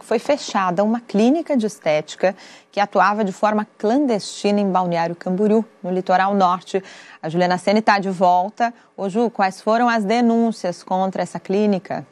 Foi fechada uma clínica de estética que atuava de forma clandestina em Balneário Camboriú, no litoral norte. A Juliana Sene está de volta. Ô Ju, quais foram as denúncias contra essa clínica?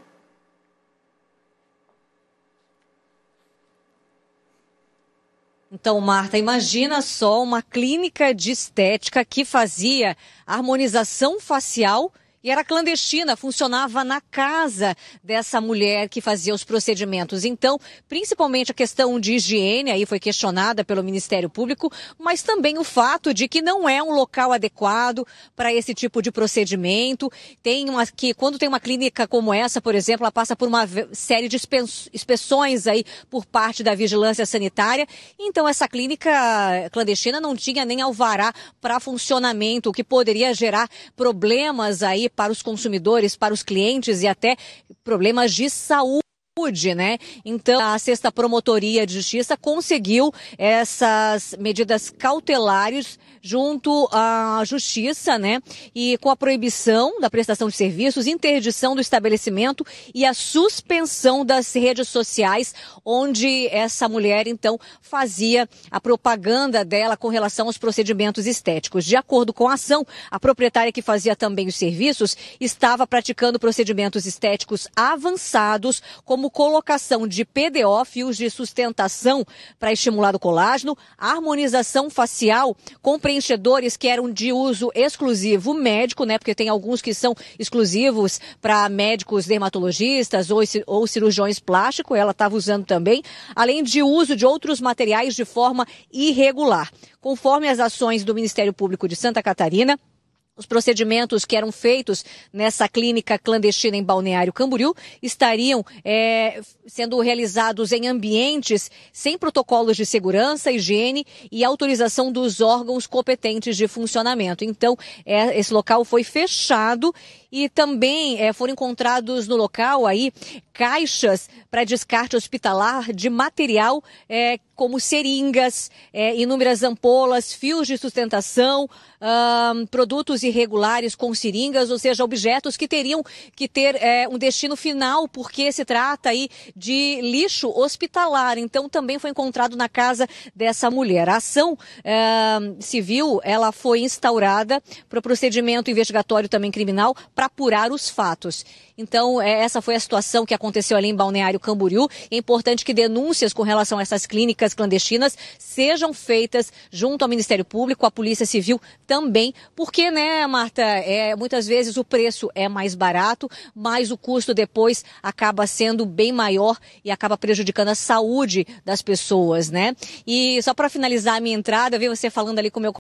Então, Marta, imagina só uma clínica de estética que fazia harmonização facial e era clandestina, funcionava na casa dessa mulher que fazia os procedimentos. Então, principalmente a questão de higiene aí foi questionada pelo Ministério Público, mas também o fato de que não é um local adequado para esse tipo de procedimento. Tem uma que quando tem uma clínica como essa, por exemplo, ela passa por uma série de inspeções aí por parte da vigilância sanitária. Então, essa clínica clandestina não tinha nem alvará para funcionamento, o que poderia gerar problemas aí para os consumidores, para os clientes e até problemas de saúde saúde, né? Então, a sexta promotoria de justiça conseguiu essas medidas cautelares junto à justiça, né? E com a proibição da prestação de serviços, interdição do estabelecimento e a suspensão das redes sociais onde essa mulher então fazia a propaganda dela com relação aos procedimentos estéticos. De acordo com a ação, a proprietária que fazia também os serviços estava praticando procedimentos estéticos avançados como como colocação de PDO, fios de sustentação para estimular o colágeno, harmonização facial com preenchedores que eram de uso exclusivo médico, né? Porque tem alguns que são exclusivos para médicos dermatologistas ou, ou cirurgiões plásticos, ela estava usando também, além de uso de outros materiais de forma irregular. Conforme as ações do Ministério Público de Santa Catarina, os procedimentos que eram feitos nessa clínica clandestina em Balneário Camboriú estariam é, sendo realizados em ambientes sem protocolos de segurança, higiene e autorização dos órgãos competentes de funcionamento. Então, é, esse local foi fechado e também é, foram encontrados no local aí caixas para descarte hospitalar de material é, como seringas, é, inúmeras ampolas, fios de sustentação, hum, produtos irregulares com seringas, ou seja, objetos que teriam que ter é, um destino final, porque se trata aí de lixo hospitalar. Então, também foi encontrado na casa dessa mulher. A ação civil, ela foi instaurada para o procedimento investigatório também criminal para apurar os fatos. Então, é, essa foi a situação que aconteceu ali em Balneário Camboriú. É importante que denúncias com relação a essas clínicas clandestinas sejam feitas junto ao Ministério Público, à Polícia Civil também, porque, né, Marta, é, muitas vezes o preço é mais barato, mas o custo depois acaba sendo bem maior e acaba prejudicando a saúde das pessoas, né? E só para finalizar a minha entrada, eu vi você falando ali com o meu